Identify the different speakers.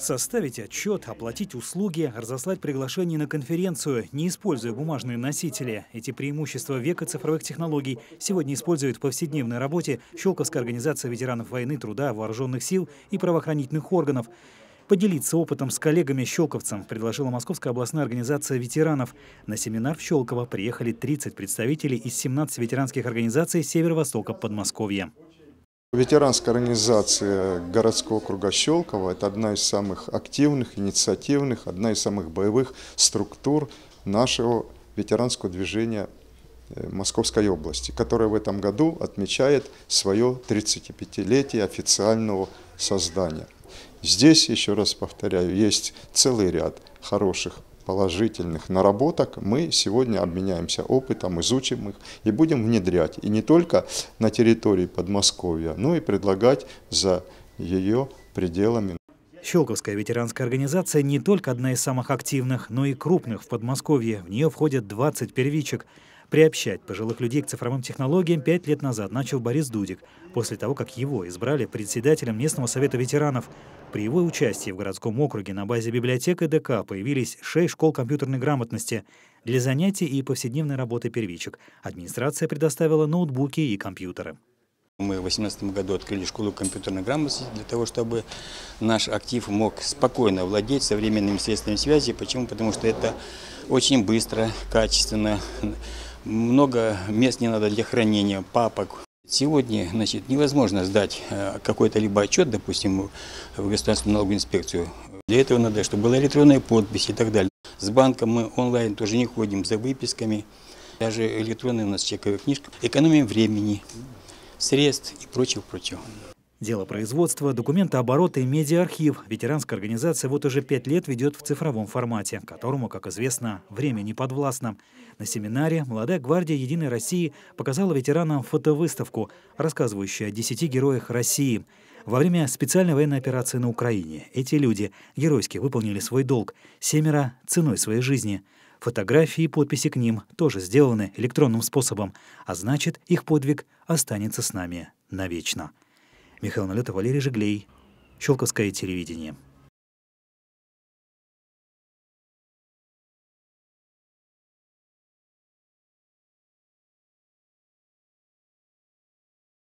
Speaker 1: Составить отчет, оплатить услуги, разослать приглашение на конференцию, не используя бумажные носители. Эти преимущества века цифровых технологий сегодня используют в повседневной работе Щелковская организация ветеранов войны, труда, вооруженных сил и правоохранительных органов. Поделиться опытом с коллегами-щелковцем предложила Московская областная организация ветеранов. На семинар в Щелково приехали 30 представителей из 17 ветеранских организаций Северо-Востока
Speaker 2: Подмосковья. Ветеранская организация городского округа Щелково – это одна из самых активных, инициативных, одна из самых боевых структур нашего ветеранского движения э, Московской области, которая в этом году отмечает свое 35-летие официального создания. Здесь, еще раз повторяю, есть целый ряд хороших положительных наработок, мы сегодня обменяемся опытом, изучим их и будем внедрять. И не только на территории Подмосковья, но и предлагать за ее пределами.
Speaker 1: Щелковская ветеранская организация не только одна из самых активных, но и крупных в Подмосковье. В нее входят 20 первичек – Приобщать пожилых людей к цифровым технологиям пять лет назад начал Борис Дудик, после того, как его избрали председателем местного совета ветеранов. При его участии в городском округе на базе библиотек и ДК появились шесть школ компьютерной грамотности. Для занятий и повседневной работы первичек администрация предоставила ноутбуки и компьютеры. Мы в 2018 году открыли школу компьютерной грамотности для того, чтобы наш актив
Speaker 3: мог спокойно владеть современными средствами связи. Почему? Потому что это очень быстро, качественно, много мест не надо для хранения папок. Сегодня значит, невозможно сдать э, какой-то либо отчет, допустим, в государственную налоговую инспекцию. Для этого надо, чтобы была электронная подпись и так далее. С банком мы онлайн тоже не ходим за выписками. Даже электронная у нас чековая книжка. Экономим времени,
Speaker 1: средств и прочего-прочего. Дело производства, документы оборота и медиа-архив ветеранская организация вот уже пять лет ведет в цифровом формате, которому, как известно, время не подвластно. На семинаре «Молодая гвардия Единой России» показала ветеранам фотовыставку, рассказывающую о десяти героях России. Во время специальной военной операции на Украине эти люди геройски выполнили свой долг, семеро ценой своей жизни. Фотографии и подписи к ним тоже сделаны электронным способом, а значит, их подвиг останется с нами навечно. Михаил Налетов, Валерий Жиглей, Щелковское телевидение.